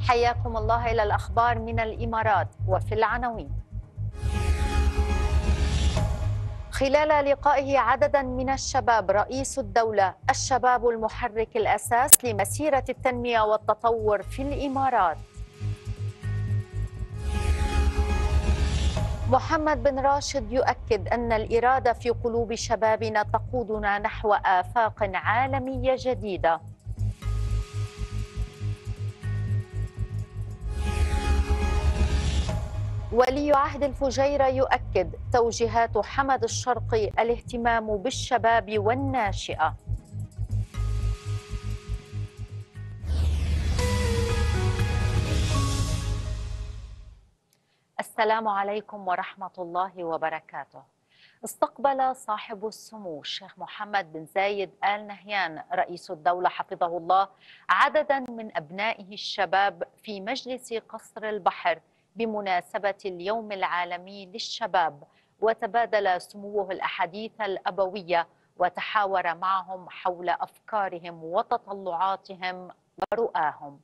حياكم الله إلى الأخبار من الإمارات وفي العناوين خلال لقائه عددا من الشباب رئيس الدولة الشباب المحرك الأساس لمسيرة التنمية والتطور في الإمارات محمد بن راشد يؤكد أن الإرادة في قلوب شبابنا تقودنا نحو آفاق عالمية جديدة ولي عهد الفجيرة يؤكد توجيهات حمد الشرقي الاهتمام بالشباب والناشئة السلام عليكم ورحمة الله وبركاته استقبل صاحب السمو الشيخ محمد بن زايد آل نهيان رئيس الدولة حفظه الله عددا من أبنائه الشباب في مجلس قصر البحر بمناسبة اليوم العالمي للشباب وتبادل سموه الأحاديث الأبوية وتحاور معهم حول أفكارهم وتطلعاتهم ورؤاهم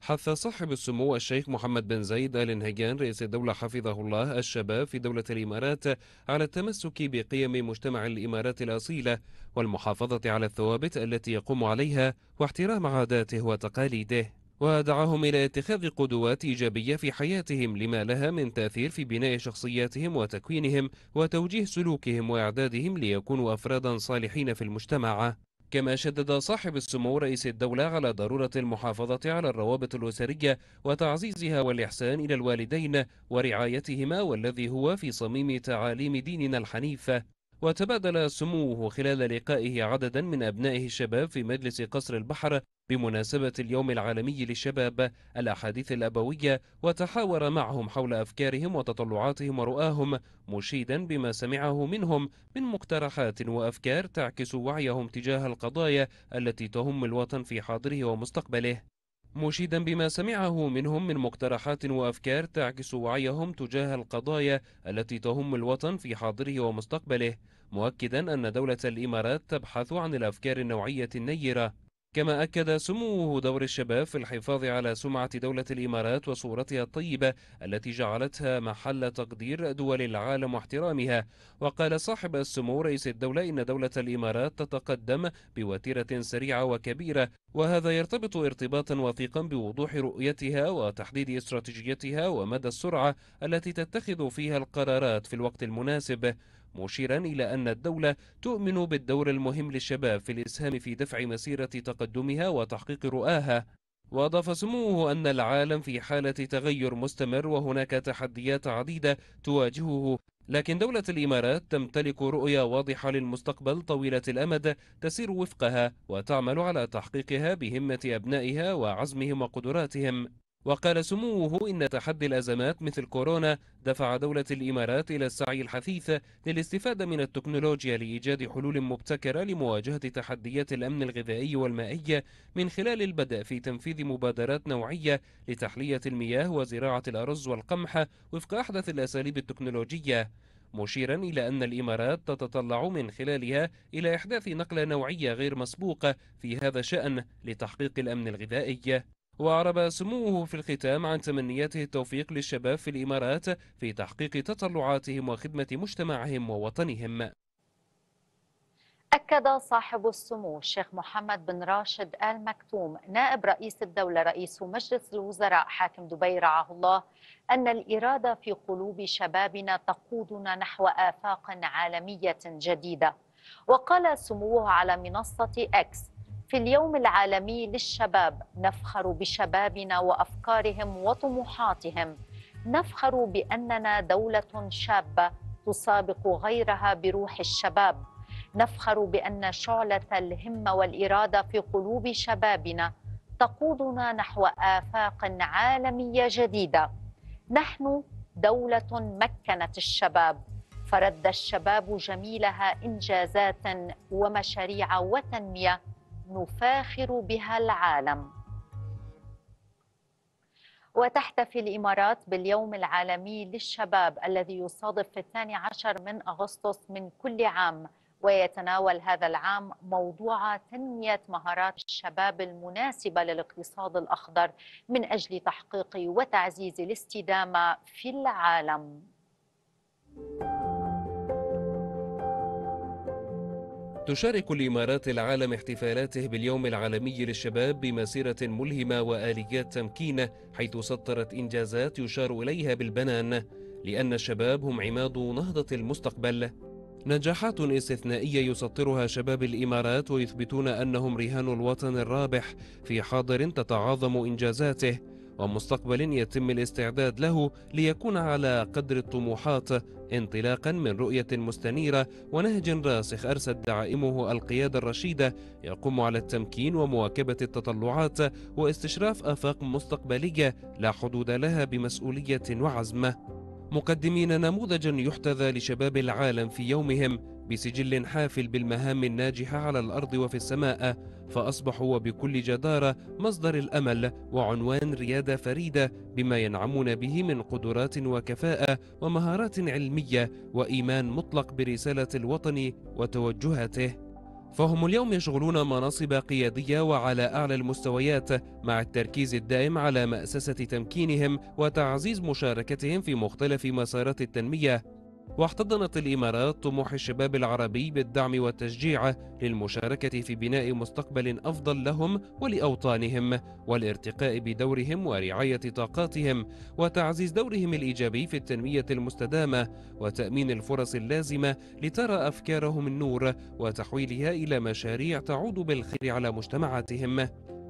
حث صاحب السمو الشيخ محمد بن زايد آل نهيان رئيس الدولة حفظه الله الشباب في دولة الإمارات على التمسك بقيم مجتمع الإمارات الأصيلة والمحافظة على الثوابت التي يقوم عليها واحترام عاداته وتقاليده ودعاهم إلى اتخاذ قدوات إيجابية في حياتهم لما لها من تأثير في بناء شخصياتهم وتكوينهم وتوجيه سلوكهم وإعدادهم ليكونوا أفرادا صالحين في المجتمع كما شدد صاحب السمو رئيس الدولة على ضرورة المحافظة على الروابط الأسرية وتعزيزها والإحسان إلى الوالدين ورعايتهما والذي هو في صميم تعاليم ديننا الحنيفة وتبادل سموه خلال لقائه عددا من أبنائه الشباب في مجلس قصر البحر بمناسبة اليوم العالمي للشباب الأحاديث الأبوية وتحاور معهم حول أفكارهم وتطلعاتهم ورؤاهم مشيدا بما سمعه منهم من مقترحات وأفكار تعكس وعيهم تجاه القضايا التي تهم الوطن في حاضره ومستقبله مشيدا بما سمعه منهم من مقترحات وأفكار تعكس وعيهم تجاه القضايا التي تهم الوطن في حاضره ومستقبله مؤكدا أن دولة الإمارات تبحث عن الأفكار النوعية النيرة كما أكد سموه دور الشباب في الحفاظ على سمعة دولة الإمارات وصورتها الطيبة التي جعلتها محل تقدير دول العالم واحترامها وقال صاحب السمو رئيس الدولة إن دولة الإمارات تتقدم بوتيرة سريعة وكبيرة وهذا يرتبط ارتباطا وثيقا بوضوح رؤيتها وتحديد استراتيجيتها ومدى السرعة التي تتخذ فيها القرارات في الوقت المناسب مشيرا إلى أن الدولة تؤمن بالدور المهم للشباب في الإسهام في دفع مسيرة تقدمها وتحقيق رؤاها وأضاف سموه أن العالم في حالة تغير مستمر وهناك تحديات عديدة تواجهه لكن دولة الإمارات تمتلك رؤية واضحة للمستقبل طويلة الأمد تسير وفقها وتعمل على تحقيقها بهمة أبنائها وعزمهم وقدراتهم وقال سموه إن تحدي الأزمات مثل كورونا دفع دولة الإمارات إلى السعي الحثيث للاستفادة من التكنولوجيا لإيجاد حلول مبتكرة لمواجهة تحديات الأمن الغذائي والمائي من خلال البدء في تنفيذ مبادرات نوعية لتحلية المياه وزراعة الأرز والقمح وفق أحدث الأساليب التكنولوجية مشيرا إلى أن الإمارات تتطلع من خلالها إلى إحداث نقلة نوعية غير مسبوقة في هذا الشأن لتحقيق الأمن الغذائي وأعرب سموه في الختام عن تمنياته التوفيق للشباب في الإمارات في تحقيق تطلعاتهم وخدمة مجتمعهم ووطنهم أكد صاحب السمو الشيخ محمد بن راشد آل مكتوم نائب رئيس الدولة رئيس مجلس الوزراء حاكم دبي رعاه الله أن الإرادة في قلوب شبابنا تقودنا نحو آفاق عالمية جديدة وقال سموه على منصة أكس في اليوم العالمي للشباب نفخر بشبابنا وافكارهم وطموحاتهم نفخر باننا دوله شابه تسابق غيرها بروح الشباب نفخر بان شعله الهمه والاراده في قلوب شبابنا تقودنا نحو افاق عالميه جديده نحن دوله مكنت الشباب فرد الشباب جميلها انجازات ومشاريع وتنميه نفاخر بها العالم وتحتفي الإمارات باليوم العالمي للشباب الذي يصادف في الثاني عشر من أغسطس من كل عام ويتناول هذا العام موضوع تنمية مهارات الشباب المناسبة للاقتصاد الأخضر من أجل تحقيق وتعزيز الاستدامة في العالم. تشارك الإمارات العالم احتفالاته باليوم العالمي للشباب بمسيرة ملهمة وآليات تمكينة حيث سطرت إنجازات يشار إليها بالبنان لأن الشباب هم عماد نهضة المستقبل نجاحات استثنائية يسطرها شباب الإمارات ويثبتون أنهم رهان الوطن الرابح في حاضر تتعاظم إنجازاته ومستقبل يتم الاستعداد له ليكون على قدر الطموحات انطلاقا من رؤية مستنيرة ونهج راسخ أرسد دعائمه القيادة الرشيدة يقوم على التمكين ومواكبة التطلعات واستشراف آفاق مستقبلية لا حدود لها بمسؤولية وعزم مقدمين نموذجا يحتذى لشباب العالم في يومهم بسجل حافل بالمهام الناجحة على الأرض وفي السماء فأصبحوا وبكل جدارة مصدر الأمل وعنوان ريادة فريدة بما ينعمون به من قدرات وكفاءة ومهارات علمية وإيمان مطلق برسالة الوطن وتوجهاته فهم اليوم يشغلون مناصب قيادية وعلى أعلى المستويات مع التركيز الدائم على مأسسة تمكينهم وتعزيز مشاركتهم في مختلف مسارات التنمية واحتضنت الإمارات طموح الشباب العربي بالدعم والتشجيع للمشاركة في بناء مستقبل أفضل لهم ولأوطانهم والارتقاء بدورهم ورعاية طاقاتهم وتعزيز دورهم الإيجابي في التنمية المستدامة وتأمين الفرص اللازمة لترى أفكارهم النور وتحويلها إلى مشاريع تعود بالخير على مجتمعاتهم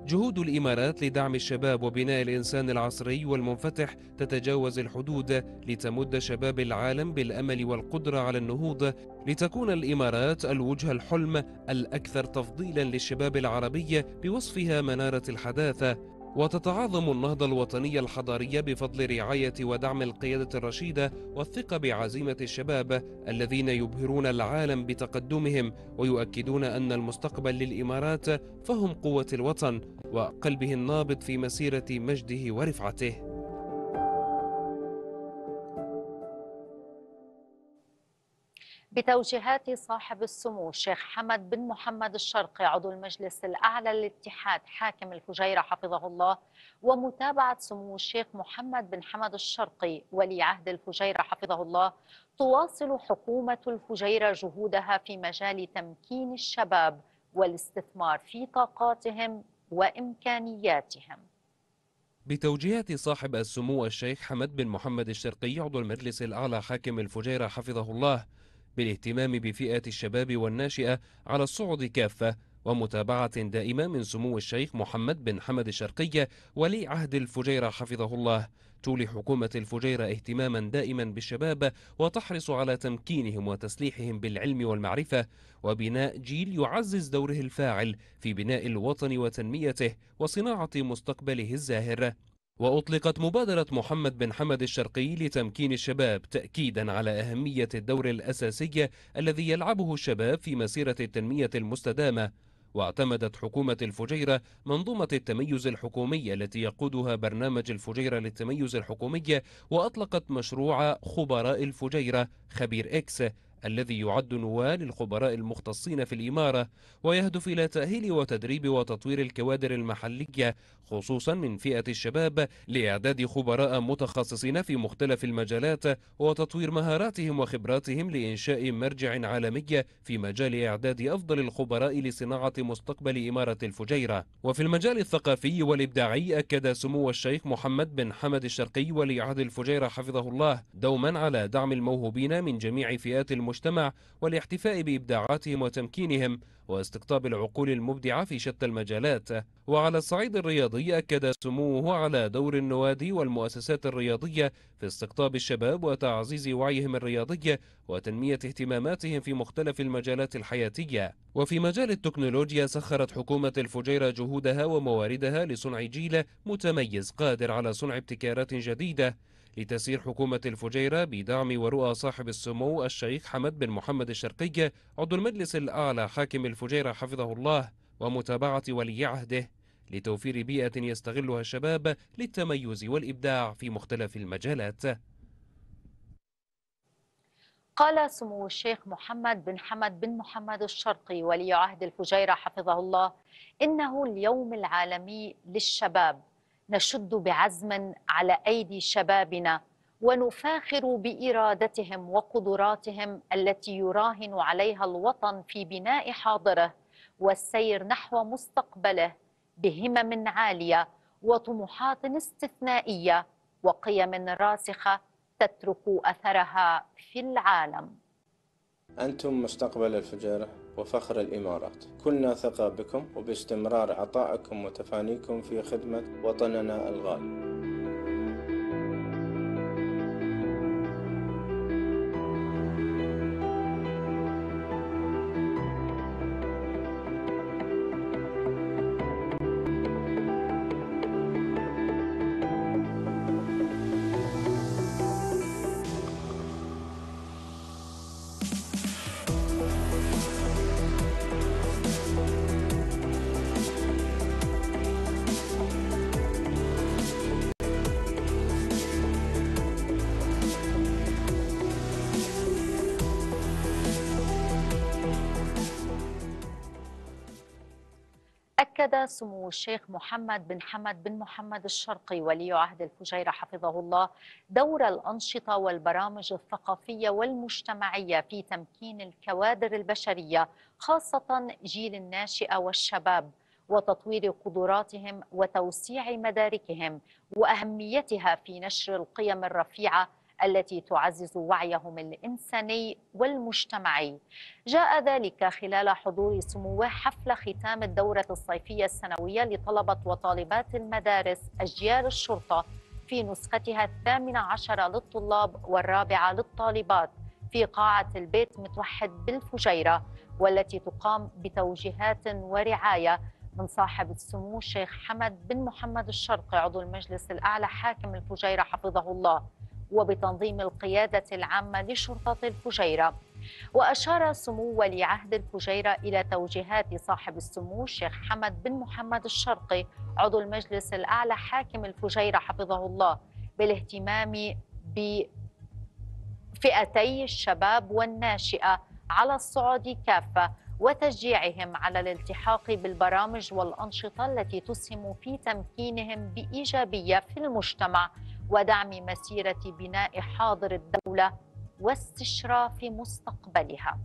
جهود الإمارات لدعم الشباب وبناء الإنسان العصري والمنفتح تتجاوز الحدود لتمد شباب العالم بالأمل والقدرة على النهوض لتكون الإمارات الوجه الحلم الأكثر تفضيلا للشباب العربي بوصفها منارة الحداثة وتتعاظم النهضة الوطنية الحضارية بفضل رعاية ودعم القيادة الرشيدة والثقة بعزيمة الشباب الذين يبهرون العالم بتقدمهم ويؤكدون أن المستقبل للإمارات فهم قوة الوطن وقلبه النابض في مسيرة مجده ورفعته بتوجيهات صاحب السمو الشيخ حمد بن محمد الشرقي عضو المجلس الأعلى للاتحاد حاكم الفجيرة حفظه الله ومتابعة سمو الشيخ محمد بن حمد الشرقي ولي عهد الفجيرة حفظه الله تواصل حكومة الفجيرة جهودها في مجال تمكين الشباب والاستثمار في طاقاتهم وإمكانياتهم بتوجيهات صاحب السمو الشيخ حمد بن محمد الشرقي عضو المجلس الأعلى حاكم الفجيرة حفظه الله بالاهتمام بفئة الشباب والناشئة على الصعد كافة ومتابعة دائمة من سمو الشيخ محمد بن حمد الشرقية ولي عهد الفجيرة حفظه الله تولي حكومة الفجيرة اهتماما دائما بالشباب وتحرص على تمكينهم وتسليحهم بالعلم والمعرفة وبناء جيل يعزز دوره الفاعل في بناء الوطن وتنميته وصناعة مستقبله الزاهر وأطلقت مبادرة محمد بن حمد الشرقي لتمكين الشباب تأكيدا على أهمية الدور الأساسي الذي يلعبه الشباب في مسيرة التنمية المستدامة واعتمدت حكومة الفجيرة منظومة التميز الحكومي التي يقودها برنامج الفجيرة للتميز الحكومي وأطلقت مشروع خبراء الفجيرة خبير إكس الذي يعد نواة للخبراء المختصين في الإمارة ويهدف إلى تأهيل وتدريب وتطوير الكوادر المحلية خصوصا من فئة الشباب لإعداد خبراء متخصصين في مختلف المجالات وتطوير مهاراتهم وخبراتهم لإنشاء مرجع عالمي في مجال إعداد أفضل الخبراء لصناعة مستقبل إمارة الفجيرة وفي المجال الثقافي والإبداعي أكد سمو الشيخ محمد بن حمد الشرقي ولي عهد الفجيرة حفظه الله دوما على دعم الموهوبين من جميع فئات المجتمع المجتمع والاحتفاء بإبداعاتهم وتمكينهم واستقطاب العقول المبدعة في شتى المجالات وعلى الصعيد الرياضي أكد سموه على دور النوادي والمؤسسات الرياضية في استقطاب الشباب وتعزيز وعيهم الرياضي وتنمية اهتماماتهم في مختلف المجالات الحياتية وفي مجال التكنولوجيا سخرت حكومة الفجيرة جهودها ومواردها لصنع جيل متميز قادر على صنع ابتكارات جديدة لتسير حكومة الفجيرة بدعم ورؤى صاحب السمو الشيخ حمد بن محمد الشرقي عضو المجلس الأعلى حاكم الفجيرة حفظه الله ومتابعة ولي عهده لتوفير بيئة يستغلها الشباب للتميز والإبداع في مختلف المجالات قال سمو الشيخ محمد بن حمد بن محمد الشرقي ولي عهد الفجيرة حفظه الله إنه اليوم العالمي للشباب نشد بعزما على ايدي شبابنا ونفاخر بارادتهم وقدراتهم التي يراهن عليها الوطن في بناء حاضره والسير نحو مستقبله بهمم عاليه وطموحات استثنائيه وقيم راسخه تترك اثرها في العالم أنتم مستقبل الفجارة وفخر الإمارات كلنا ثقة بكم وباستمرار عطائكم وتفانيكم في خدمة وطننا الغالي الشيخ محمد بن حمد بن محمد الشرقي ولي عهد الفجيرة حفظه الله دور الأنشطة والبرامج الثقافية والمجتمعية في تمكين الكوادر البشرية خاصة جيل الناشئة والشباب وتطوير قدراتهم وتوسيع مداركهم وأهميتها في نشر القيم الرفيعة التي تعزز وعيهم الإنساني والمجتمعي جاء ذلك خلال حضور سموه حفل ختام الدورة الصيفية السنوية لطلبة وطالبات المدارس أجيال الشرطة في نسختها الثامنة عشرة للطلاب والرابعة للطالبات في قاعة البيت متوحد بالفجيرة والتي تقام بتوجيهات ورعاية من صاحب السمو الشيخ حمد بن محمد الشرقي عضو المجلس الأعلى حاكم الفجيرة حفظه الله وبتنظيم القيادة العامة لشرطة الفجيرة وأشار سمو ولي عهد الفجيرة إلى توجيهات صاحب السمو الشيخ حمد بن محمد الشرقي عضو المجلس الأعلى حاكم الفجيرة حفظه الله بالاهتمام بفئتي الشباب والناشئة على الصعود كافة وتشجيعهم على الالتحاق بالبرامج والأنشطة التي تسهم في تمكينهم بإيجابية في المجتمع ودعم مسيرة بناء حاضر الدولة واستشراف مستقبلها.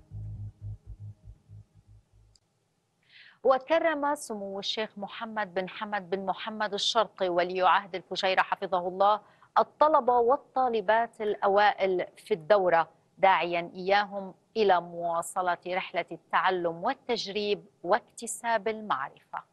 وكرم سمو الشيخ محمد بن حمد بن محمد الشرقي ولي عهد الفجيرة حفظه الله الطلبة والطالبات الأوائل في الدورة داعيا إياهم إلى مواصلة رحلة التعلم والتجريب واكتساب المعرفة.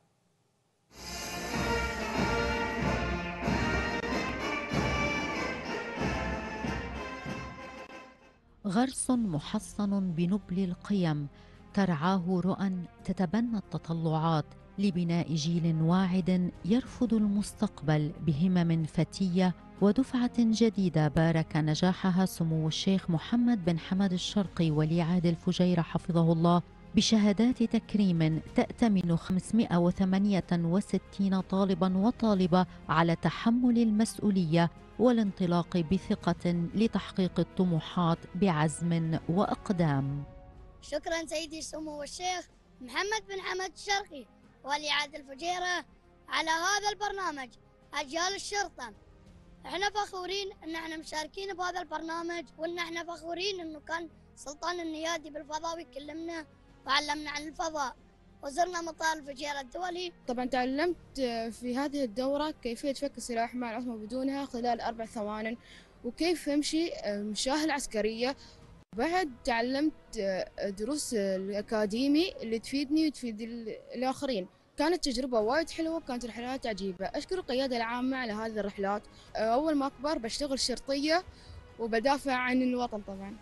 غرس محصن بنبل القيم ترعاه رؤى تتبنى التطلعات لبناء جيل واعد يرفض المستقبل بهمم فتيه ودفعه جديده بارك نجاحها سمو الشيخ محمد بن حمد الشرقي ولي عهد الفجيره حفظه الله بشهادات تكريم تأتمن 568 طالبا وطالبة على تحمل المسؤولية والانطلاق بثقة لتحقيق الطموحات بعزم وأقدام شكرا سيدي سمو الشيخ محمد بن حمد الشرقي ولي عهد الفجيرة على هذا البرنامج أجيال الشرطة احنا فخورين ان احنا مشاركين بهذا البرنامج وان احنا فخورين انه كان سلطان النيادي بالفضاء ويكلمنا وعلمنا عن الفضاء وزرنا مطار الفجيرة الدولي طبعا تعلمت في هذه الدورة كيفية فك سلاح مع العصمة بدونها خلال أربع ثوان وكيف أمشي مشاه العسكرية بعد تعلمت دروس الأكاديمي اللي تفيدني وتفيد الآخرين كانت تجربة وايد حلوة وكانت رحلات عجيبة أشكر القيادة العامة على هذه الرحلات أول ما أكبر بشتغل شرطية وبدافع عن الوطن طبعا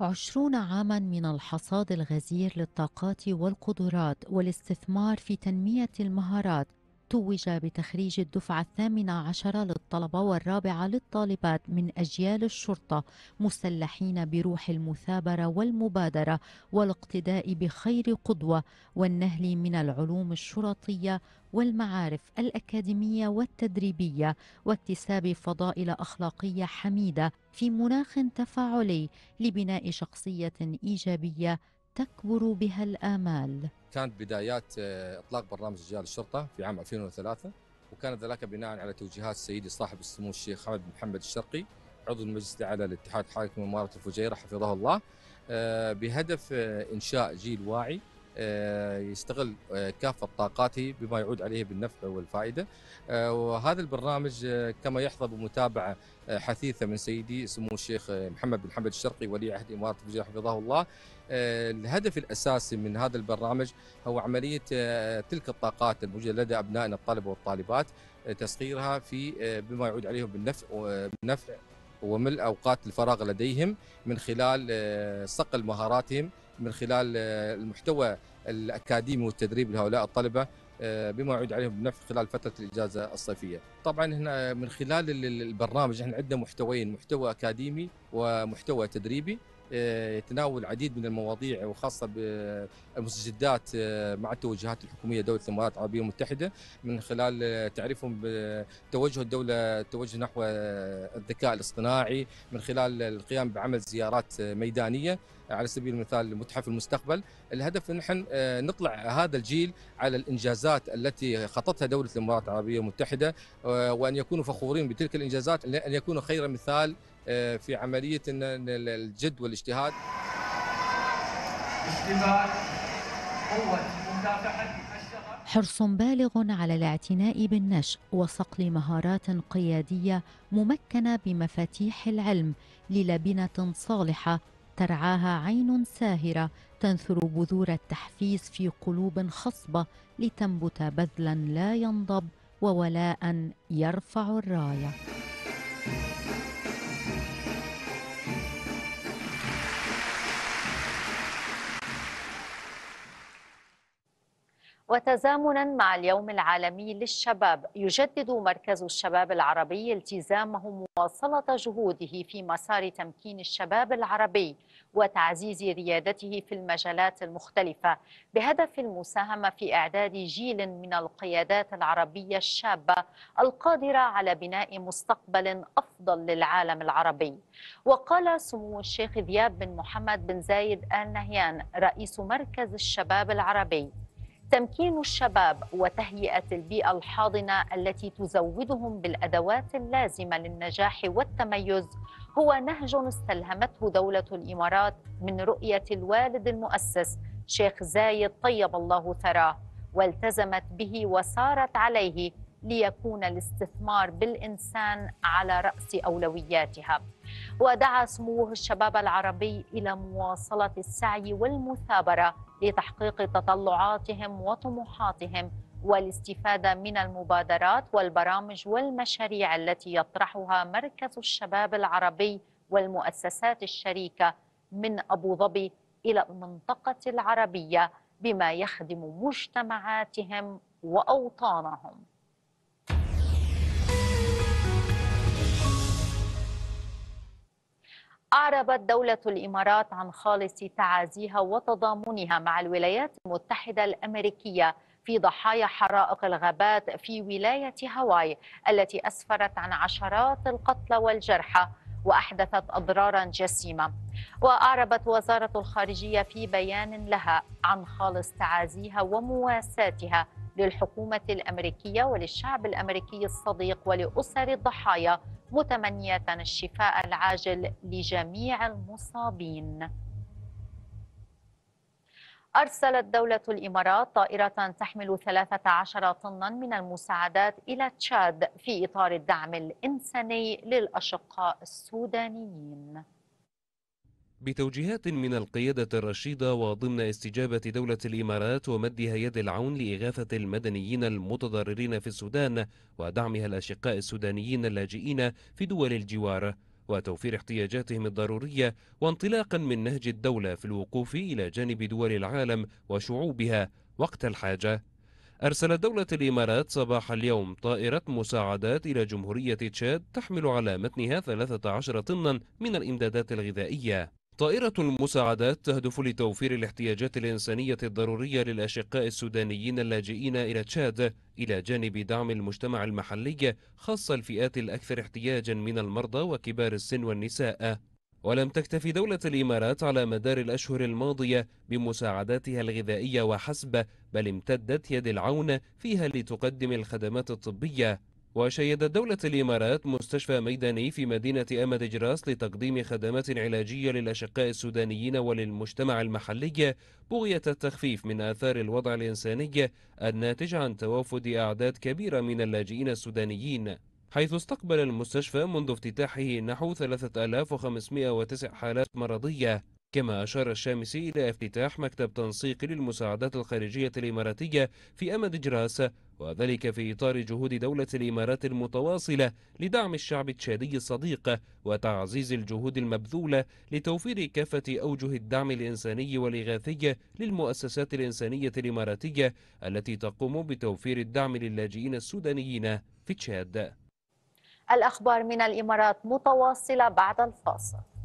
عشرون عاما من الحصاد الغزير للطاقات والقدرات والاستثمار في تنمية المهارات توج بتخريج الدفعة الثامنة عشرة للطلبة والرابعة للطالبات من أجيال الشرطة مسلحين بروح المثابرة والمبادرة والاقتداء بخير قدوة والنهل من العلوم الشرطية والمعارف الأكاديمية والتدريبية واكتساب فضائل أخلاقية حميدة في مناخ تفاعلي لبناء شخصية إيجابية تكبر بها الآمال كانت بدايات آه، إطلاق برنامج رجال الشرطة في عام 2003 وكان ذلك بناء على توجيهات سيدي صاحب السمو الشيخ حمد بن محمد الشرقي عضو المجلس الاعلى لاتحاد حاكم اماره الفجيره حفظه الله آه، بهدف آه، انشاء جيل واعي آه، يستغل آه، كافة طاقاته بما يعود عليه بالنفع والفائدة آه، وهذا البرنامج كما يحظى بمتابعة حثيثة من سيدي سمو الشيخ محمد بن حمد الشرقي ولي عهد إمارة الجزائر حفظه الله الهدف الأساسي من هذا البرنامج هو عملية تلك الطاقات الموجودة لدى أبنائنا الطلبة والطالبات تسخيرها في بما يعود عليهم بالنفع بالنفع وملء أوقات الفراغ لديهم من خلال صقل مهاراتهم من خلال آه، المحتوى الاكاديمي والتدريب لهؤلاء الطلبه آه، بما يعود عليهم بالنفع خلال فتره الاجازه الصيفيه. طبعا هنا من خلال البرنامج احنا عندنا محتويين محتوى اكاديمي ومحتوى تدريبي آه، يتناول العديد من المواضيع وخاصة بالمستجدات مع التوجهات الحكومية دولة الإمارات العربية المتحدة من خلال تعريفهم بتوجه الدولة توجه نحو الذكاء الاصطناعي من خلال القيام بعمل زيارات ميدانية على سبيل المثال متحف المستقبل الهدف ان نحن آه، نطلع هذا الجيل على الانجازات التي خططها دوله الامارات العربيه المتحده آه، وان يكونوا فخورين بتلك الانجازات ان يكونوا خير مثال آه، في عمليه الجد والاجتهاد حرص بالغ على الاعتناء بالنشء وصقل مهارات قياديه ممكنه بمفاتيح العلم للبنه صالحه ترعاها عين ساهرة تنثر بذور التحفيز في قلوب خصبة لتنبت بذلا لا ينضب وولاء يرفع الرايه وتزامنا مع اليوم العالمي للشباب يجدد مركز الشباب العربي التزامه مواصلة جهوده في مسار تمكين الشباب العربي وتعزيز ريادته في المجالات المختلفة بهدف المساهمة في إعداد جيل من القيادات العربية الشابة القادرة على بناء مستقبل أفضل للعالم العربي وقال سمو الشيخ ذياب بن محمد بن زايد آل نهيان رئيس مركز الشباب العربي تمكين الشباب وتهيئه البيئه الحاضنه التي تزودهم بالادوات اللازمه للنجاح والتميز هو نهج استلهمته دوله الامارات من رؤيه الوالد المؤسس شيخ زايد طيب الله ثراه والتزمت به وسارت عليه ليكون الاستثمار بالانسان على راس اولوياتها ودعا سموه الشباب العربي إلى مواصلة السعي والمثابرة لتحقيق تطلعاتهم وطموحاتهم والاستفادة من المبادرات والبرامج والمشاريع التي يطرحها مركز الشباب العربي والمؤسسات الشريكة من أبو ظبي إلى المنطقة العربية بما يخدم مجتمعاتهم وأوطانهم أعربت دولة الإمارات عن خالص تعازيها وتضامنها مع الولايات المتحدة الأمريكية في ضحايا حرائق الغابات في ولاية هاواي التي أسفرت عن عشرات القتلى والجرحى وأحدثت أضرارا جسيمة وأعربت وزارة الخارجية في بيان لها عن خالص تعازيها ومواساتها للحكومة الأمريكية وللشعب الأمريكي الصديق ولأسر الضحايا متمنية الشفاء العاجل لجميع المصابين أرسلت دولة الإمارات طائرة تحمل 13 طنا من المساعدات إلى تشاد في إطار الدعم الإنساني للأشقاء السودانيين بتوجيهات من القيادة الرشيدة وضمن استجابة دولة الإمارات ومدها يد العون لإغاثة المدنيين المتضررين في السودان ودعمها الأشقاء السودانيين اللاجئين في دول الجوار وتوفير احتياجاتهم الضرورية وانطلاقا من نهج الدولة في الوقوف إلى جانب دول العالم وشعوبها وقت الحاجة أرسل دولة الإمارات صباح اليوم طائرة مساعدات إلى جمهورية تشاد تحمل على متنها 13 طنا من الإمدادات الغذائية طائرة المساعدات تهدف لتوفير الاحتياجات الإنسانية الضرورية للأشقاء السودانيين اللاجئين إلى تشاد إلى جانب دعم المجتمع المحلي خاصة الفئات الأكثر احتياجا من المرضى وكبار السن والنساء ولم تكتف دولة الإمارات على مدار الأشهر الماضية بمساعداتها الغذائية وحسب بل امتدت يد العون فيها لتقدم الخدمات الطبية وشيدت دولة الإمارات مستشفى ميداني في مدينة أمد جراس لتقديم خدمات علاجية للأشقاء السودانيين وللمجتمع المحلي بغية التخفيف من آثار الوضع الإنساني الناتج عن توافد أعداد كبيرة من اللاجئين السودانيين حيث استقبل المستشفى منذ افتتاحه نحو 3509 حالات مرضية كما أشار الشامسي إلى افتتاح مكتب تنسيق للمساعدات الخارجية الإماراتية في أمد جراس وذلك في إطار جهود دولة الإمارات المتواصلة لدعم الشعب التشادي الصديق وتعزيز الجهود المبذولة لتوفير كافة أوجه الدعم الإنساني والإغاثي للمؤسسات الإنسانية الإماراتية التي تقوم بتوفير الدعم للاجئين السودانيين في تشاد الأخبار من الإمارات متواصلة بعد الفاصل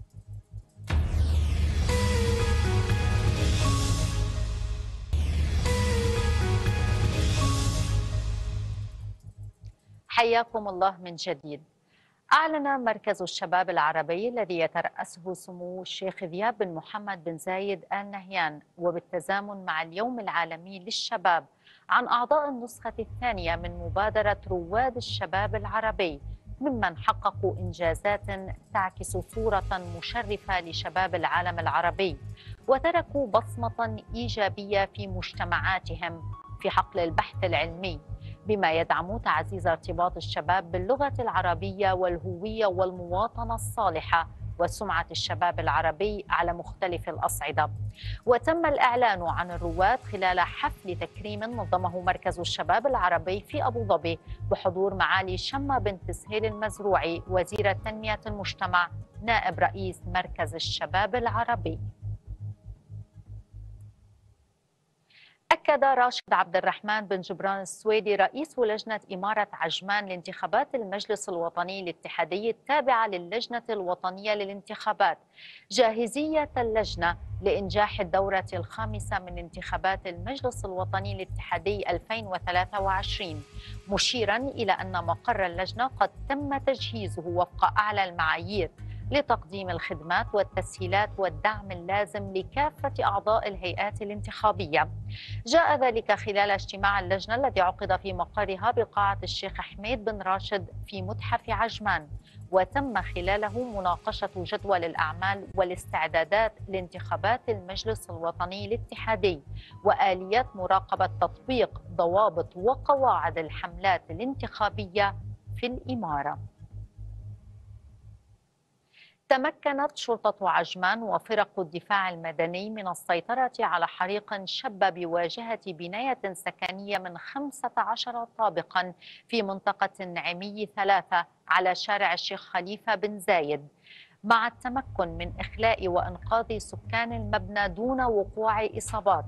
حياكم الله من جديد أعلن مركز الشباب العربي الذي يترأسه سمو الشيخ ذياب بن محمد بن زايد آل نهيان وبالتزامن مع اليوم العالمي للشباب عن أعضاء النسخة الثانية من مبادرة رواد الشباب العربي ممن حققوا إنجازات تعكس صورة مشرفة لشباب العالم العربي وتركوا بصمة إيجابية في مجتمعاتهم في حقل البحث العلمي بما يدعم تعزيز ارتباط الشباب باللغة العربية والهوية والمواطنة الصالحة وسمعة الشباب العربي على مختلف الأصعدة وتم الإعلان عن الرواد خلال حفل تكريم نظمه مركز الشباب العربي في أبو ظبي بحضور معالي شمة بنت سهيل المزروعي وزيرة تنمية المجتمع نائب رئيس مركز الشباب العربي أكد راشد عبد الرحمن بن جبران السويدي رئيس لجنة إمارة عجمان لانتخابات المجلس الوطني الاتحادي التابعة للجنة الوطنية للانتخابات جاهزية اللجنة لإنجاح الدورة الخامسة من انتخابات المجلس الوطني الاتحادي 2023 مشيرا إلى أن مقر اللجنة قد تم تجهيزه وفق أعلى المعايير لتقديم الخدمات والتسهيلات والدعم اللازم لكافة أعضاء الهيئات الانتخابية جاء ذلك خلال اجتماع اللجنة الذي عقد في مقرها بقاعة الشيخ حميد بن راشد في متحف عجمان وتم خلاله مناقشة جدول الأعمال والاستعدادات لانتخابات المجلس الوطني الاتحادي وآليات مراقبة تطبيق ضوابط وقواعد الحملات الانتخابية في الإمارة تمكنت شرطة عجمان وفرق الدفاع المدني من السيطرة على حريق شب بواجهة بناية سكنية من 15 طابقا في منطقة النعيمي ثلاثة على شارع الشيخ خليفة بن زايد مع التمكن من إخلاء وإنقاذ سكان المبنى دون وقوع إصابات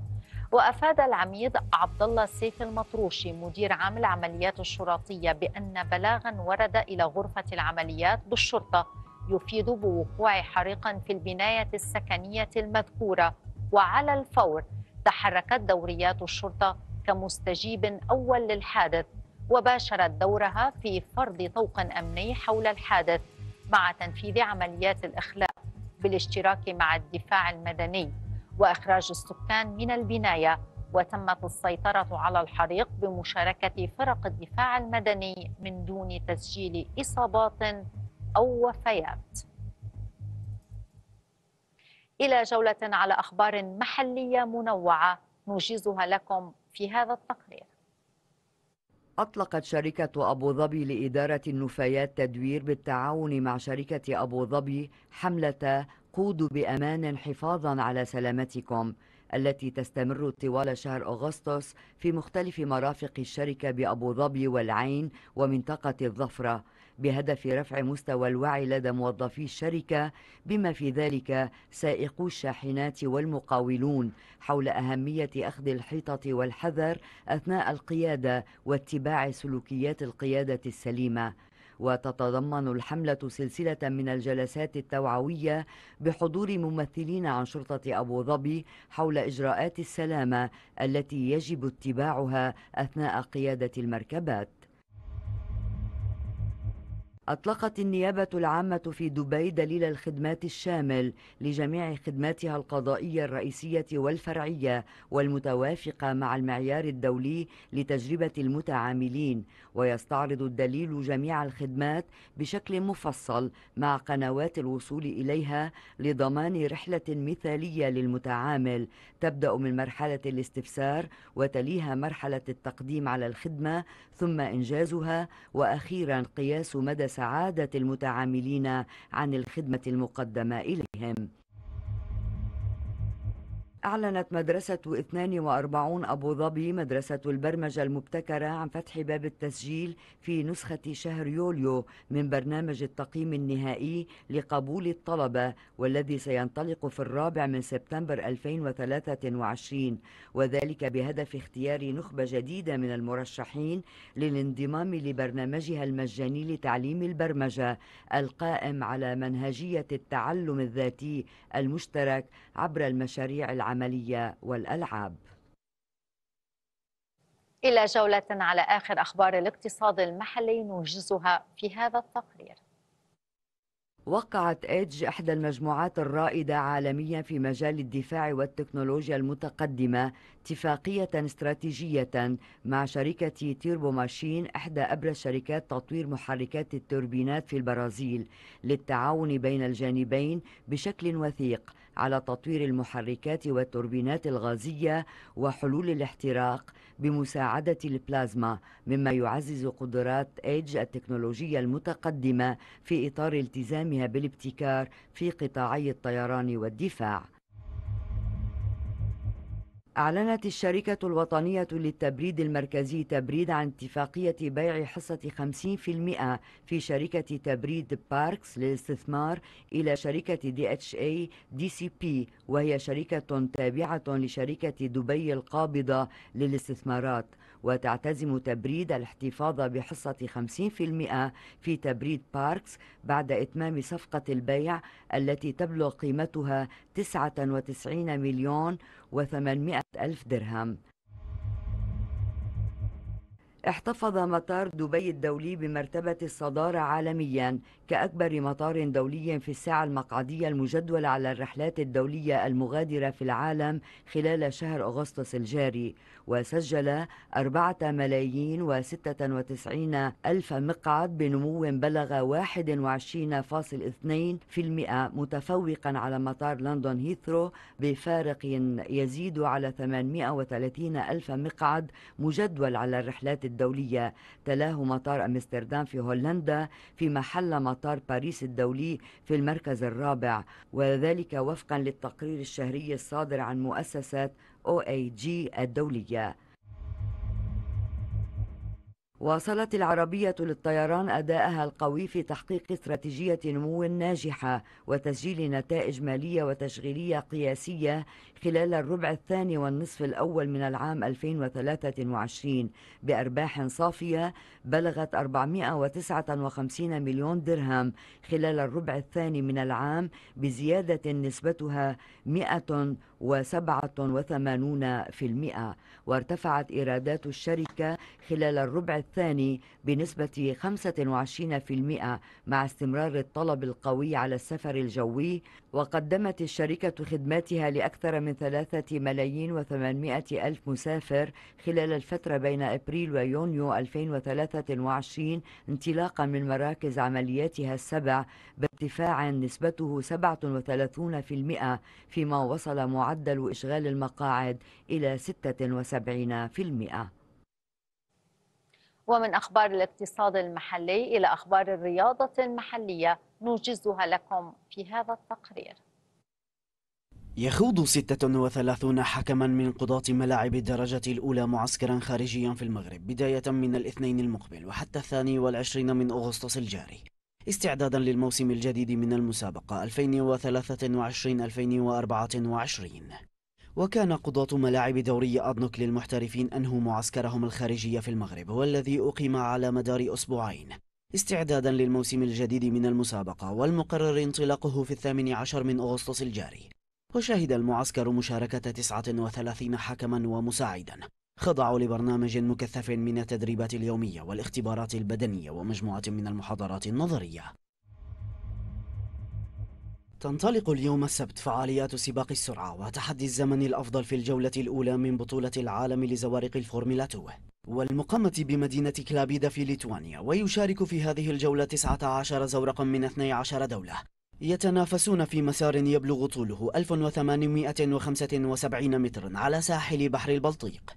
وأفاد العميد عبد الله سيف المطروشي مدير عام العمليات الشرطية بأن بلاغا ورد إلى غرفة العمليات بالشرطة يفيد بوقوع حريق في البناية السكنية المذكورة وعلى الفور تحركت دوريات الشرطة كمستجيب أول للحادث وباشرت دورها في فرض طوق أمني حول الحادث مع تنفيذ عمليات الإخلاء بالاشتراك مع الدفاع المدني وإخراج السكان من البناية وتمت السيطرة على الحريق بمشاركة فرق الدفاع المدني من دون تسجيل إصابات أو وفيات إلى جولة على أخبار محلية منوعة نجيزها لكم في هذا التقرير أطلقت شركة أبو ظبي لإدارة النفايات تدوير بالتعاون مع شركة أبو ظبي حملة قود بأمان حفاظا على سلامتكم التي تستمر طوال شهر أغسطس في مختلف مرافق الشركة بأبو ظبي والعين ومنطقة الظفرة بهدف رفع مستوى الوعي لدى موظفي الشركة بما في ذلك سائقو الشاحنات والمقاولون حول أهمية أخذ الحيطة والحذر أثناء القيادة واتباع سلوكيات القيادة السليمة وتتضمن الحملة سلسلة من الجلسات التوعوية بحضور ممثلين عن شرطة أبو ظبي حول إجراءات السلامة التي يجب اتباعها أثناء قيادة المركبات أطلقت النيابة العامة في دبي دليل الخدمات الشامل لجميع خدماتها القضائية الرئيسية والفرعية والمتوافقة مع المعيار الدولي لتجربة المتعاملين ويستعرض الدليل جميع الخدمات بشكل مفصل مع قنوات الوصول إليها لضمان رحلة مثالية للمتعامل تبدأ من مرحلة الاستفسار وتليها مرحلة التقديم على الخدمة ثم إنجازها وأخيرا قياس مدى سعادة المتعاملين عن الخدمة المقدمة إليهم أعلنت مدرسة 42 أبو ظبي مدرسة البرمجة المبتكرة عن فتح باب التسجيل في نسخة شهر يوليو من برنامج التقييم النهائي لقبول الطلبة والذي سينطلق في الرابع من سبتمبر 2023 وذلك بهدف اختيار نخبة جديدة من المرشحين للانضمام لبرنامجها المجاني لتعليم البرمجة القائم على منهجية التعلم الذاتي المشترك عبر المشاريع العامة العملية والألعاب إلى جولة على آخر أخبار الاقتصاد المحلي نوجزها في هذا التقرير وقعت إيدج إحدى المجموعات الرائدة عالميا في مجال الدفاع والتكنولوجيا المتقدمة اتفاقية استراتيجية مع شركة تيربو ماشين إحدى أبرز شركات تطوير محركات التوربينات في البرازيل للتعاون بين الجانبين بشكل وثيق على تطوير المحركات والتوربينات الغازية وحلول الاحتراق بمساعدة البلازما مما يعزز قدرات إيدج التكنولوجية المتقدمة في إطار التزامها بالابتكار في قطاعي الطيران والدفاع أعلنت الشركة الوطنية للتبريد المركزي تبريد عن اتفاقية بيع حصة 50% في شركة تبريد باركس للاستثمار إلى شركة دي اتش اي دي سي بي وهي شركة تابعة لشركة دبي القابضة للاستثمارات وتعتزم تبريد الاحتفاظ بحصة 50% في تبريد باركس بعد إتمام صفقة البيع التي تبلغ قيمتها 99 مليون و800 ألف درهم احتفظ مطار دبي الدولي بمرتبة الصدارة عالميا كأكبر مطار دولي في الساعة المقعدية المجدولة على الرحلات الدولية المغادرة في العالم خلال شهر أغسطس الجاري وسجل أربعة ملايين وستة وتسعين ألف مقعد بنمو بلغ 21.2% متفوقا على مطار لندن هيثرو بفارق يزيد على وثلاثين ألف مقعد مجدول على الرحلات الدولية تلاه مطار أمستردام في هولندا في محل مطار باريس الدولي في المركز الرابع وذلك وفقا للتقرير الشهري الصادر عن مؤسسة OAG الدولية واصلت العربية للطيران أداءها القوي في تحقيق استراتيجية نمو ناجحة وتسجيل نتائج مالية وتشغيلية قياسية خلال الربع الثاني والنصف الأول من العام 2023 بأرباح صافية بلغت 459 مليون درهم خلال الربع الثاني من العام بزيادة نسبتها 100 و87% وارتفعت إيرادات الشركة خلال الربع الثاني بنسبة 25% مع استمرار الطلب القوي على السفر الجوي وقدمت الشركة خدماتها لأكثر من 3 ملايين وثمانمائة ألف مسافر خلال الفترة بين أبريل ويونيو 2023 انطلاقا من مراكز عملياتها السبع ارتفاع نسبته 37% فيما وصل معدل إشغال المقاعد إلى 76%. ومن أخبار الاقتصاد المحلي إلى أخبار الرياضة المحلية نوجزها لكم في هذا التقرير يخوض 36 حكما من قضاة ملاعب الدرجة الأولى معسكرا خارجيا في المغرب بداية من الاثنين المقبل وحتى الثاني والعشرين من أغسطس الجاري استعدادا للموسم الجديد من المسابقة 2023-2024 وكان قضاة ملاعب دوري أدنوك للمحترفين أنهوا معسكرهم الخارجي في المغرب والذي أقيم على مدار أسبوعين استعدادا للموسم الجديد من المسابقة والمقرر انطلاقه في الثامن عشر من أغسطس الجاري وشهد المعسكر مشاركة 39 حكما ومساعدا خضعوا لبرنامج مكثف من التدريبات اليومية والاختبارات البدنية ومجموعة من المحاضرات النظرية تنطلق اليوم السبت فعاليات سباق السرعة وتحدي الزمن الأفضل في الجولة الأولى من بطولة العالم لزوارق الفورميلا 2 والمقامة بمدينة كلابيدا في ليتوانيا ويشارك في هذه الجولة 19 زورقا من 12 دولة يتنافسون في مسار يبلغ طوله 1875 مترا على ساحل بحر البلطيق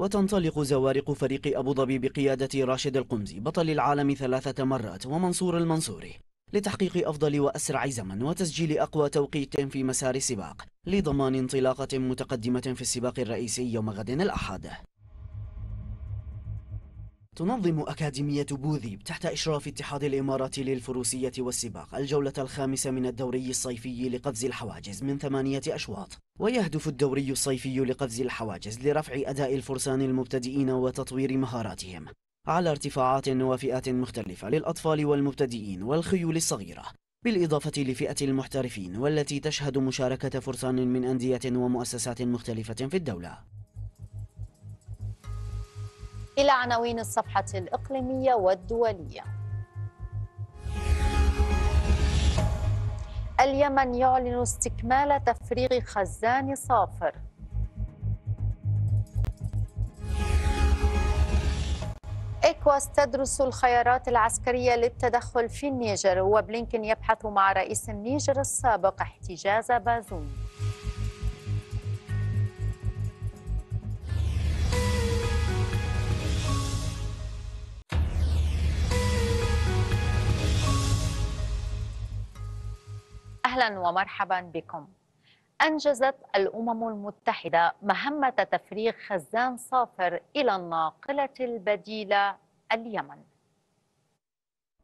وتنطلق زوارق فريق أبو ظبي بقيادة راشد القمزي بطل العالم ثلاثة مرات ومنصور المنصوري لتحقيق أفضل وأسرع زمن وتسجيل أقوى توقيت في مسار السباق لضمان انطلاقة متقدمة في السباق الرئيسي يوم غد الأحد تنظم أكاديمية بوذيب تحت إشراف اتحاد الإمارات للفروسية والسباق الجولة الخامسة من الدوري الصيفي لقفز الحواجز من ثمانية أشواط ويهدف الدوري الصيفي لقفز الحواجز لرفع أداء الفرسان المبتدئين وتطوير مهاراتهم على ارتفاعات وفئات مختلفة للأطفال والمبتدئين والخيول الصغيرة بالإضافة لفئة المحترفين والتي تشهد مشاركة فرسان من أندية ومؤسسات مختلفة في الدولة إلى عناوين الصفحة الإقليمية والدولية اليمن يعلن استكمال تفريغ خزان صافر إكواس تدرس الخيارات العسكرية للتدخل في النيجر وبلينكن يبحث مع رئيس النيجر السابق احتجاز بازوم أهلا ومرحبا بكم أنجزت الأمم المتحدة مهمة تفريغ خزان صافر إلى الناقلة البديلة اليمن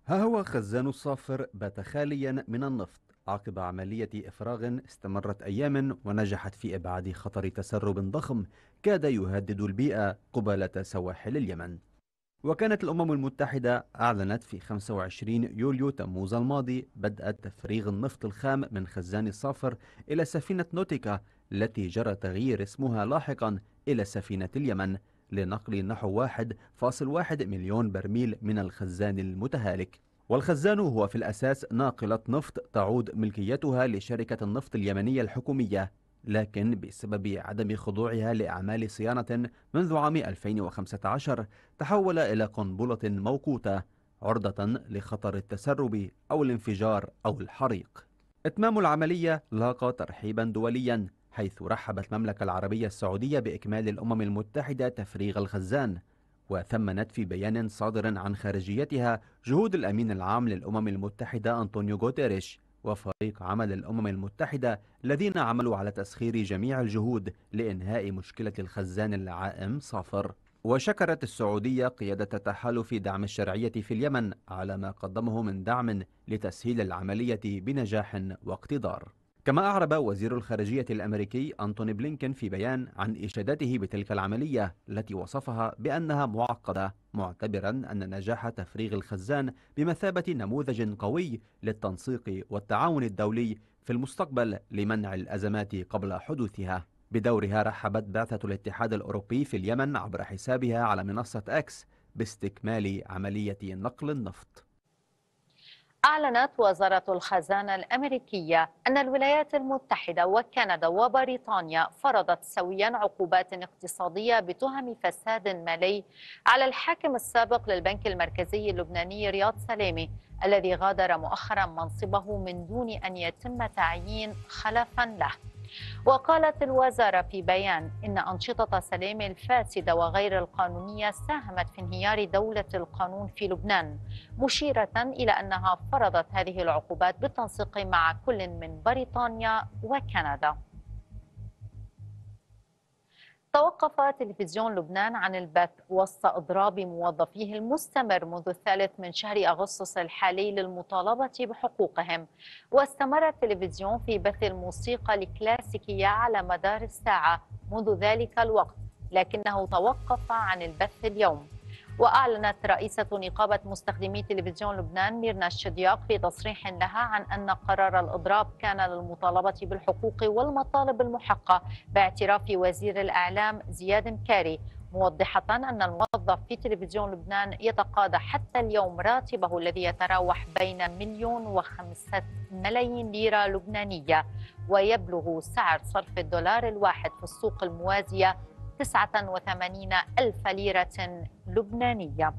ها هو خزان الصافر بات خاليا من النفط عقب عملية إفراغ استمرت أياما ونجحت في إبعاد خطر تسرب ضخم كاد يهدد البيئة قبالة سواحل اليمن وكانت الأمم المتحدة أعلنت في 25 يوليو تموز الماضي بدء تفريغ النفط الخام من خزان الصفر إلى سفينة نوتيكا التي جرى تغيير اسمها لاحقا إلى سفينة اليمن لنقل نحو 1.1 مليون برميل من الخزان المتهالك والخزان هو في الأساس ناقلة نفط تعود ملكيتها لشركة النفط اليمنية الحكومية لكن بسبب عدم خضوعها لأعمال صيانة منذ عام 2015 تحول إلى قنبلة موقوتة عرضة لخطر التسرب أو الانفجار أو الحريق إتمام العملية لاقى ترحيبا دوليا حيث رحبت المملكة العربية السعودية بإكمال الأمم المتحدة تفريغ الخزان وثمنت في بيان صادر عن خارجيتها جهود الأمين العام للأمم المتحدة أنطونيو غوتيريش وفريق عمل الأمم المتحدة الذين عملوا على تسخير جميع الجهود لإنهاء مشكلة الخزان العائم صفر وشكرت السعودية قيادة تحالف دعم الشرعية في اليمن على ما قدمه من دعم لتسهيل العملية بنجاح واقتدار كما أعرب وزير الخارجية الأمريكي أنتوني بلينكن في بيان عن إشادته بتلك العملية التي وصفها بأنها معقدة معتبرا أن نجاح تفريغ الخزان بمثابة نموذج قوي للتنسيق والتعاون الدولي في المستقبل لمنع الأزمات قبل حدوثها بدورها رحبت بعثة الاتحاد الأوروبي في اليمن عبر حسابها على منصة أكس باستكمال عملية نقل النفط أعلنت وزارة الخزانة الأمريكية أن الولايات المتحدة وكندا وبريطانيا فرضت سويا عقوبات اقتصادية بتهم فساد مالي على الحاكم السابق للبنك المركزي اللبناني رياض سلامي الذي غادر مؤخرا منصبه من دون أن يتم تعيين خلفا له وقالت الوزارة في بيان إن أنشطة سلام الفاسدة وغير القانونية ساهمت في انهيار دولة القانون في لبنان مشيرة إلى أنها فرضت هذه العقوبات بالتنسيق مع كل من بريطانيا وكندا توقف تلفزيون لبنان عن البث وسط إضراب موظفيه المستمر منذ الثالث من شهر أغسطس الحالي للمطالبة بحقوقهم واستمر التلفزيون في بث الموسيقى الكلاسيكية على مدار الساعة منذ ذلك الوقت لكنه توقف عن البث اليوم وأعلنت رئيسة نقابة مستخدمي تلفزيون لبنان ميرنا الشدياق في تصريح لها عن أن قرار الإضراب كان للمطالبة بالحقوق والمطالب المحقة باعتراف وزير الإعلام زياد مكاري موضحة أن الموظف في تلفزيون لبنان يتقاضى حتى اليوم راتبه الذي يتراوح بين مليون وخمسة ملايين ليرة لبنانية ويبلغ سعر صرف الدولار الواحد في السوق الموازية 89 ألف ليرة لبنانية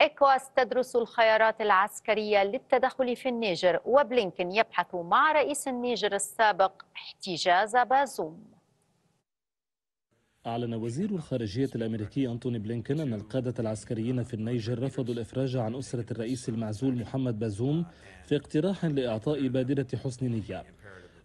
إكواس تدرس الخيارات العسكرية للتدخل في النيجر وبلينكن يبحث مع رئيس النيجر السابق احتجاز بازوم أعلن وزير الخارجية الأمريكي أنتوني بلينكن أن القادة العسكريين في النيجر رفضوا الإفراج عن أسرة الرئيس المعزول محمد بازوم في اقتراح لإعطاء بادرة حسن نية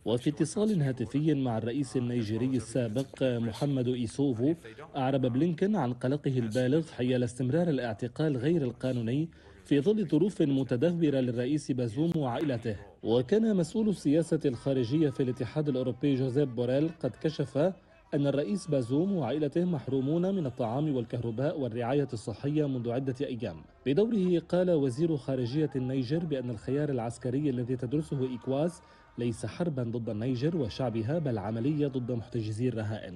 وفي اتصال هاتفي مع الرئيس النيجيري السابق محمد إيسوفو أعرب بلينكن عن قلقه البالغ حيال استمرار الاعتقال غير القانوني في ظل ظروف متدهورة للرئيس بازوم وعائلته وكان مسؤول السياسة الخارجية في الاتحاد الأوروبي جوزيف بوريل قد كشف أن الرئيس بازوم وعائلته محرومون من الطعام والكهرباء والرعاية الصحية منذ عدة أيام بدوره قال وزير خارجية النيجر بأن الخيار العسكري الذي تدرسه إيكواس ليس حربا ضد النيجر وشعبها بل عملية ضد محتجزي الرهائن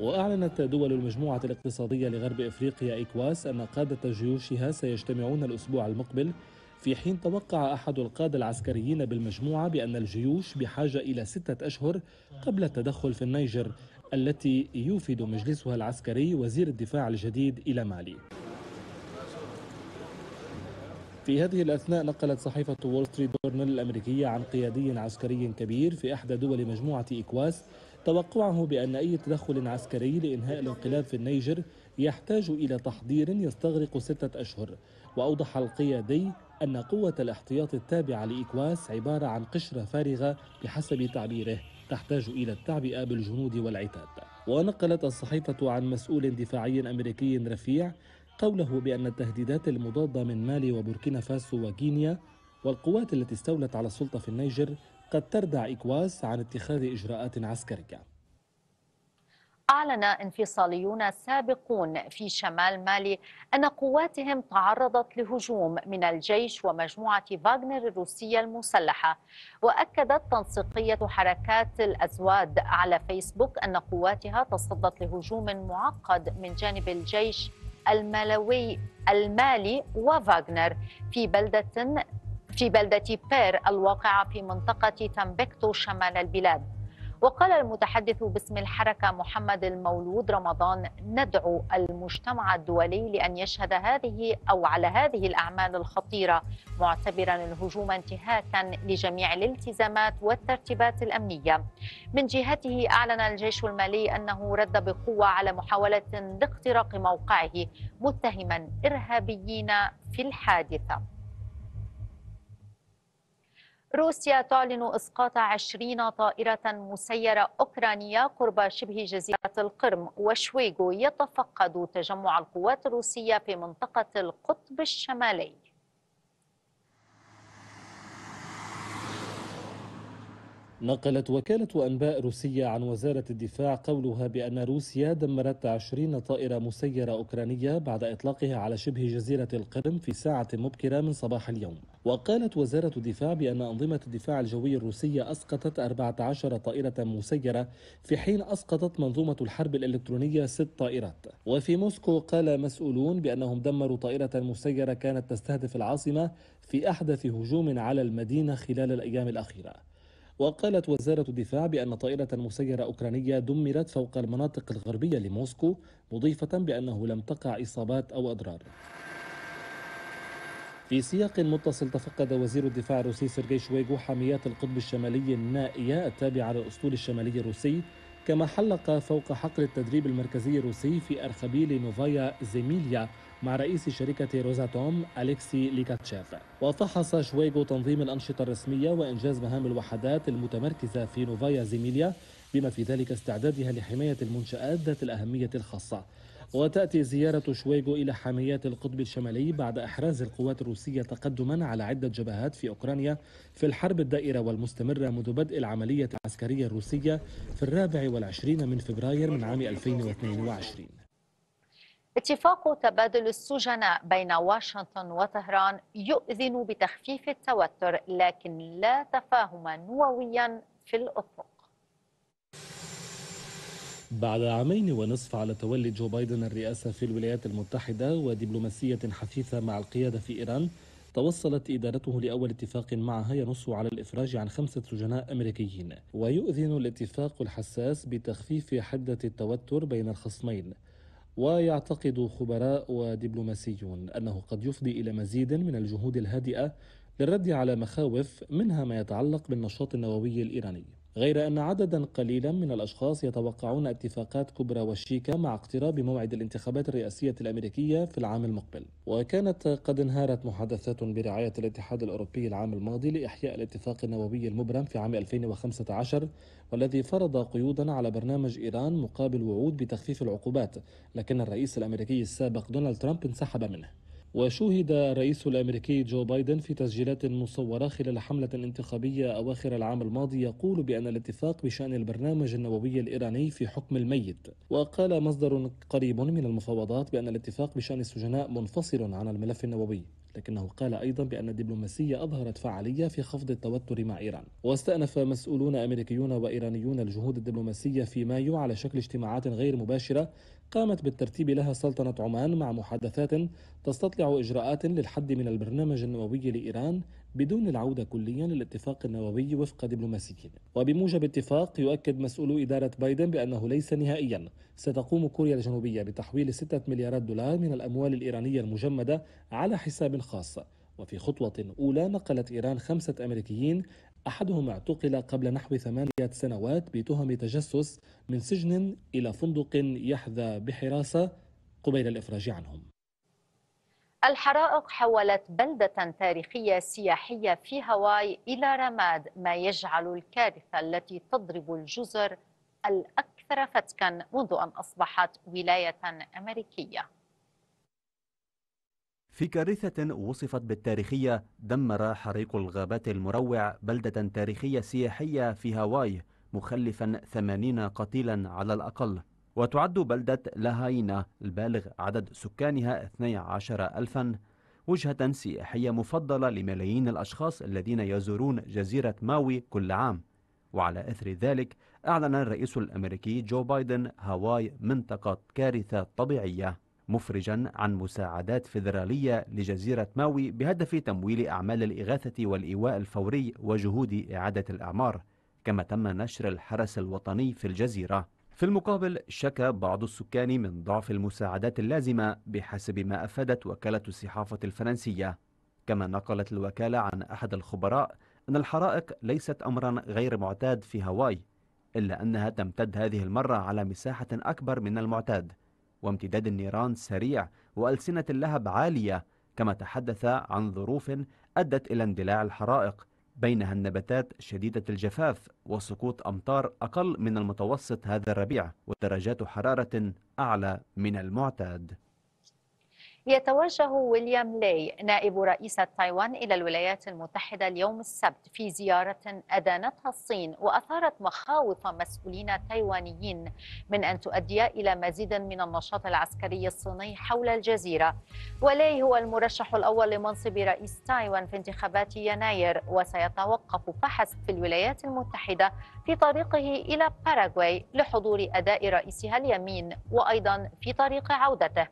وأعلنت دول المجموعة الاقتصادية لغرب إفريقيا إيكواس أن قادة جيوشها سيجتمعون الأسبوع المقبل في حين توقع أحد القادة العسكريين بالمجموعة بأن الجيوش بحاجة إلى ستة أشهر قبل التدخل في النيجر التي يوفد مجلسها العسكري وزير الدفاع الجديد إلى مالي في هذه الأثناء نقلت صحيفة وول ستريت جورنال الأمريكية عن قيادي عسكري كبير في إحدى دول مجموعة إكواس توقعه بأن أي تدخل عسكري لإنهاء الانقلاب في النيجر يحتاج إلى تحضير يستغرق ستة أشهر وأوضح القيادي أن قوة الاحتياط التابعة لإكواس عبارة عن قشرة فارغة بحسب تعبيره تحتاج إلى التعبئة بالجنود والعتاد ونقلت الصحيفة عن مسؤول دفاعي أمريكي رفيع قوله بأن التهديدات المضادة من مالي وبوركينا فاسو وغينيا والقوات التي استولت على السلطة في النيجر قد تردع إكواس عن اتخاذ إجراءات عسكرية أعلن انفصاليون سابقون في شمال مالي أن قواتهم تعرضت لهجوم من الجيش ومجموعة فاغنر الروسية المسلحة وأكدت تنسيقية حركات الأزواد على فيسبوك أن قواتها تصدت لهجوم معقد من جانب الجيش الملوي المالي وفاغنر في بلدة في بلدة بير الواقعة في منطقة تمبكتو شمال البلاد وقال المتحدث باسم الحركة محمد المولود رمضان ندعو المجتمع الدولي لأن يشهد هذه أو على هذه الأعمال الخطيرة معتبرا الهجوم انتهاكا لجميع الالتزامات والترتيبات الأمنية من جهته أعلن الجيش المالي أنه رد بقوة على محاولة لاختراق موقعه متهما إرهابيين في الحادثة روسيا تعلن إسقاط 20 طائرة مسيرة أوكرانية قرب شبه جزيرة القرم وشويغو يتفقد تجمع القوات الروسية في منطقة القطب الشمالي نقلت وكالة أنباء روسية عن وزارة الدفاع قولها بأن روسيا دمرت 20 طائرة مسيرة أوكرانية بعد إطلاقها على شبه جزيرة القرم في ساعة مبكرة من صباح اليوم وقالت وزارة الدفاع بأن أنظمة الدفاع الجوي الروسية أسقطت 14 طائرة مسيرة في حين أسقطت منظومة الحرب الإلكترونية ست طائرات وفي موسكو قال مسؤولون بأنهم دمروا طائرة مسيرة كانت تستهدف العاصمة في أحدث هجوم على المدينة خلال الأيام الأخيرة وقالت وزارة الدفاع بأن طائرة مسيرة أوكرانية دمرت فوق المناطق الغربية لموسكو مضيفة بأنه لم تقع إصابات أو أضرار في سياق متصل تفقد وزير الدفاع الروسي سيرجي شويغو حاميات القطب الشمالي النائية التابعة للأسطول الشمالي الروسي كما حلق فوق حقل التدريب المركزي الروسي في أرخبيل نوفايا زيميليا مع رئيس شركة روزاتوم أليكسي ليكاتشيف وفحص شويغو تنظيم الأنشطة الرسمية وإنجاز مهام الوحدات المتمركزة في نوفايا زيميليا بما في ذلك استعدادها لحماية المنشآت ذات الأهمية الخاصة وتأتي زيارة شويغو إلى حاميات القطب الشمالي بعد إحراز القوات الروسية تقدما على عدة جبهات في أوكرانيا في الحرب الدائرة والمستمرة منذ بدء العملية العسكرية الروسية في الرابع والعشرين من فبراير من عام 2022 اتفاق تبادل السجناء بين واشنطن وطهران يؤذن بتخفيف التوتر لكن لا تفاهما نوويا في الافق. بعد عامين ونصف على تولي جو بايدن الرئاسه في الولايات المتحده ودبلوماسيه حثيثه مع القياده في ايران توصلت إدارته لأول اتفاق معها ينص على الإفراج عن خمسة سجناء أمريكيين ويؤذن الاتفاق الحساس بتخفيف حدة التوتر بين الخصمين ويعتقد خبراء ودبلوماسيون انه قد يفضي الى مزيد من الجهود الهادئه للرد على مخاوف منها ما يتعلق بالنشاط النووي الايراني غير أن عددا قليلا من الأشخاص يتوقعون اتفاقات كبرى وشيكة مع اقتراب موعد الانتخابات الرئاسية الأمريكية في العام المقبل وكانت قد انهارت محادثات برعاية الاتحاد الأوروبي العام الماضي لإحياء الاتفاق النووي المبرم في عام 2015 والذي فرض قيودا على برنامج إيران مقابل وعود بتخفيف العقوبات لكن الرئيس الأمريكي السابق دونالد ترامب انسحب منه وشوهد الرئيس الامريكي جو بايدن في تسجيلات مصوره خلال حمله انتخابيه اواخر العام الماضي يقول بان الاتفاق بشان البرنامج النووي الايراني في حكم الميت، وقال مصدر قريب من المفاوضات بان الاتفاق بشان السجناء منفصل عن الملف النووي. لكنه قال أيضا بأن الدبلوماسية أظهرت فعالية في خفض التوتر مع إيران واستأنف مسؤولون أمريكيون وإيرانيون الجهود الدبلوماسية في مايو على شكل اجتماعات غير مباشرة قامت بالترتيب لها سلطنة عمان مع محادثات تستطلع إجراءات للحد من البرنامج النووي لإيران بدون العودة كليا للاتفاق النووي وفق دبلوماسيين وبموجب اتفاق يؤكد مسؤولو إدارة بايدن بأنه ليس نهائيا ستقوم كوريا الجنوبية بتحويل 6 مليارات دولار من الأموال الإيرانية المجمدة على حساب خاص وفي خطوة أولى نقلت إيران خمسة أمريكيين احدهم اعتقل قبل نحو ثمانية سنوات بتهم تجسس من سجن إلى فندق يحذى بحراسة قبيل الإفراج عنهم الحرائق حولت بلدة تاريخية سياحية في هاواي إلى رماد ما يجعل الكارثة التي تضرب الجزر الأكثر فتكا منذ أن أصبحت ولاية أمريكية في كارثة وصفت بالتاريخية دمر حريق الغابات المروع بلدة تاريخية سياحية في هاواي مخلفا 80 قتيلا على الأقل وتعد بلدة لاهاينا البالغ عدد سكانها 12 ألفا وجهة سياحية مفضلة لملايين الأشخاص الذين يزورون جزيرة ماوي كل عام وعلى أثر ذلك أعلن الرئيس الأمريكي جو بايدن هاواي منطقة كارثة طبيعية مفرجا عن مساعدات فيدرالية لجزيرة ماوي بهدف تمويل أعمال الإغاثة والإيواء الفوري وجهود إعادة الأعمار كما تم نشر الحرس الوطني في الجزيرة في المقابل شكى بعض السكان من ضعف المساعدات اللازمة بحسب ما أفادت وكالة الصحافة الفرنسية كما نقلت الوكالة عن أحد الخبراء أن الحرائق ليست أمرا غير معتاد في هاواي إلا أنها تمتد هذه المرة على مساحة أكبر من المعتاد وامتداد النيران سريع وألسنة اللهب عالية كما تحدث عن ظروف أدت إلى اندلاع الحرائق بينها النباتات شديدة الجفاف وسقوط أمطار أقل من المتوسط هذا الربيع ودرجات حرارة أعلى من المعتاد يتوجه ويليام لي نائب رئيس تايوان إلى الولايات المتحدة اليوم السبت في زيارة أدانتها الصين وأثارت مخاوف مسؤولين تايوانيين من أن تؤدي إلى مزيد من النشاط العسكري الصيني حول الجزيرة ولي هو المرشح الأول لمنصب رئيس تايوان في انتخابات يناير وسيتوقف فحسب في الولايات المتحدة في طريقه إلى باراغواي لحضور أداء رئيسها اليمين وأيضا في طريق عودته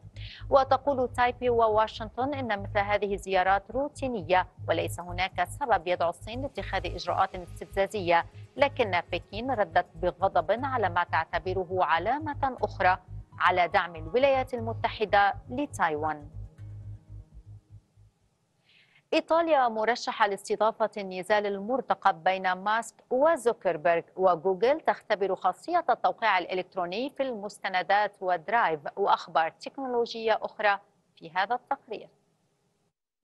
وتقول تايبي وواشنطن أن مثل هذه الزيارات روتينية وليس هناك سبب يدعو الصين لاتخاذ إجراءات استفزازية لكن بكين ردت بغضب على ما تعتبره علامة أخرى على دعم الولايات المتحدة لتايوان إيطاليا مرشحة لاستضافة النزال المرتقب بين ماسك وزوكربيرغ وجوجل تختبر خاصية التوقيع الإلكتروني في المستندات ودرايف وأخبار تكنولوجية أخرى في هذا التقرير.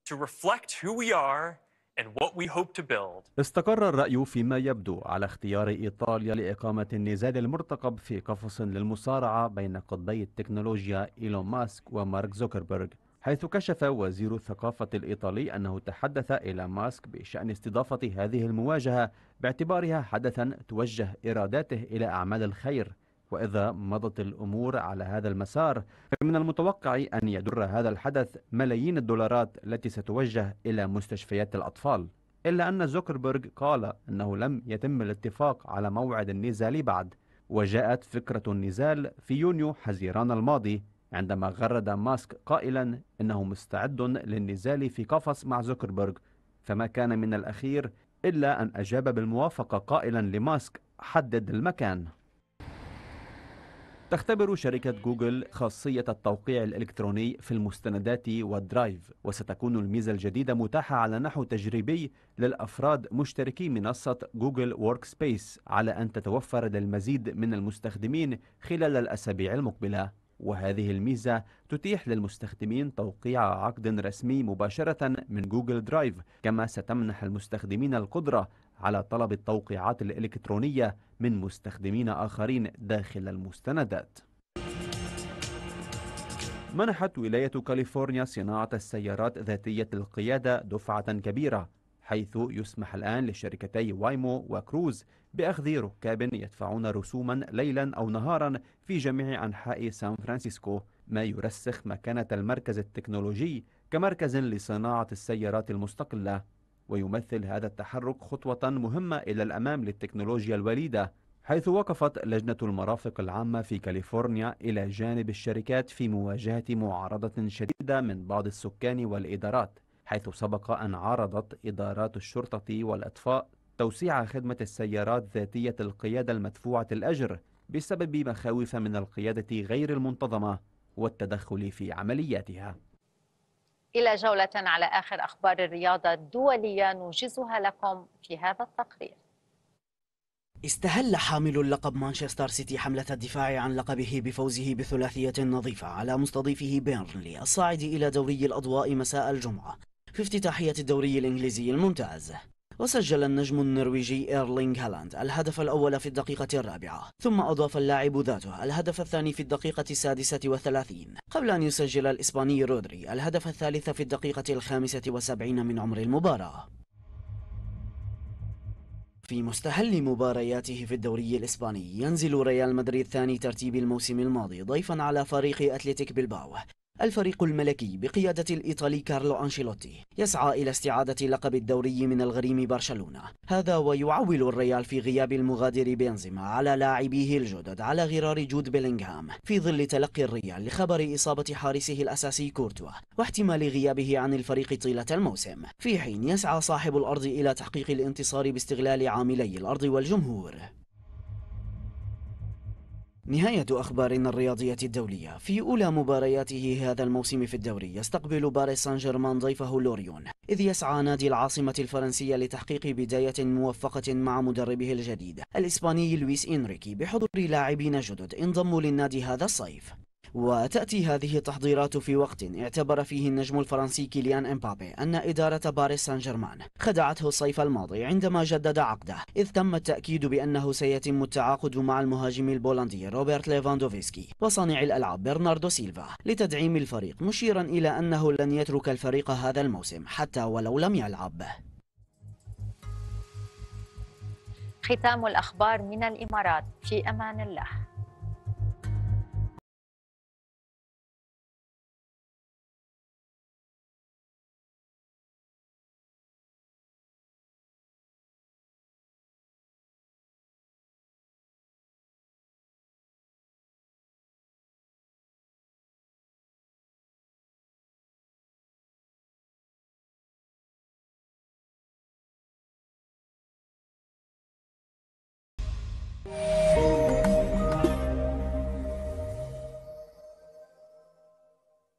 To reflect who we are and what we hope to build. استقر الرأي فيما يبدو على اختيار إيطاليا لإقامة النزال المرتقب في قفص للمصارعة بين قطبي التكنولوجيا إيلون ماسك ومارك زوكربيرغ حيث كشف وزير الثقافة الإيطالي أنه تحدث إلى ماسك بشأن استضافة هذه المواجهة باعتبارها حدثا توجه إراداته إلى أعمال الخير وإذا مضت الأمور على هذا المسار فمن المتوقع أن يدر هذا الحدث ملايين الدولارات التي ستوجه إلى مستشفيات الأطفال إلا أن زوكربيرغ قال أنه لم يتم الاتفاق على موعد النزال بعد وجاءت فكرة النزال في يونيو حزيران الماضي عندما غرد ماسك قائلا انه مستعد للنزال في قفص مع زوكربيرغ فما كان من الاخير الا ان اجاب بالموافقه قائلا لماسك حدد المكان تختبر شركة جوجل خاصية التوقيع الإلكتروني في المستندات والدرايف وستكون الميزة الجديدة متاحة على نحو تجريبي للأفراد مشتركي منصة جوجل وورك سبيس على أن تتوفر للمزيد من المستخدمين خلال الأسابيع المقبلة وهذه الميزة تتيح للمستخدمين توقيع عقد رسمي مباشرة من جوجل درايف كما ستمنح المستخدمين القدرة على طلب التوقيعات الإلكترونية من مستخدمين آخرين داخل المستندات منحت ولاية كاليفورنيا صناعة السيارات ذاتية القيادة دفعة كبيرة حيث يسمح الآن لشركتي وايمو وكروز بأخذ ركاب يدفعون رسوما ليلا أو نهارا في جميع أنحاء سان فرانسيسكو ما يرسخ مكانة المركز التكنولوجي كمركز لصناعة السيارات المستقلة ويمثل هذا التحرك خطوة مهمة إلى الأمام للتكنولوجيا الوليدة حيث وقفت لجنة المرافق العامة في كاليفورنيا إلى جانب الشركات في مواجهة معارضة شديدة من بعض السكان والإدارات حيث سبق أن عرضت إدارات الشرطة والإطفاء توسيع خدمة السيارات ذاتية القيادة المدفوعة الأجر بسبب مخاوف من القيادة غير المنتظمة والتدخل في عملياتها إلى جولة على آخر أخبار الرياضة الدولية نوجزها لكم في هذا التقرير استهل حامل اللقب مانشستر سيتي حملة الدفاع عن لقبه بفوزه بثلاثية نظيفة على مستضيفه بيرنلي الصاعد إلى دوري الأضواء مساء الجمعة في افتتاحية الدوري الإنجليزي الممتاز وسجل النجم النرويجي إيرلينغ هالاند الهدف الأول في الدقيقة الرابعة ثم أضاف اللاعب ذاته الهدف الثاني في الدقيقة السادسة والثلاثين قبل أن يسجل الإسباني رودري الهدف الثالث في الدقيقة الخامسة وسبعين من عمر المباراة في مستهل مبارياته في الدوري الإسباني ينزل ريال مدريد ثاني ترتيب الموسم الماضي ضيفا على فريق أتلتيك بلباو الفريق الملكي بقيادة الإيطالي كارلو أنشيلوتي يسعى إلى استعادة لقب الدوري من الغريم برشلونة هذا ويعول الريال في غياب المغادر بنزيما على لاعبيه الجدد على غرار جود بيلينغهام في ظل تلقي الريال لخبر إصابة حارسه الأساسي كورتوا واحتمال غيابه عن الفريق طيلة الموسم في حين يسعى صاحب الأرض إلى تحقيق الانتصار باستغلال عاملي الأرض والجمهور نهاية أخبارنا الرياضية الدولية في أولى مبارياته هذا الموسم في الدوري يستقبل باريس سان جيرمان ضيفه لوريون إذ يسعى نادي العاصمة الفرنسية لتحقيق بداية موفقة مع مدربه الجديد الإسباني لويس إنريكي بحضور لاعبين جدد انضموا للنادي هذا الصيف وتأتي هذه التحضيرات في وقت اعتبر فيه النجم الفرنسي كيليان امبابي أن إدارة باريس سان جيرمان خدعته الصيف الماضي عندما جدد عقده إذ تم التأكيد بأنه سيتم التعاقد مع المهاجم البولندي روبرت ليفاندوفسكي وصانع الألعاب برناردو سيلفا لتدعيم الفريق مشيرا إلى أنه لن يترك الفريق هذا الموسم حتى ولو لم يلعب ختام الأخبار من الإمارات في أمان الله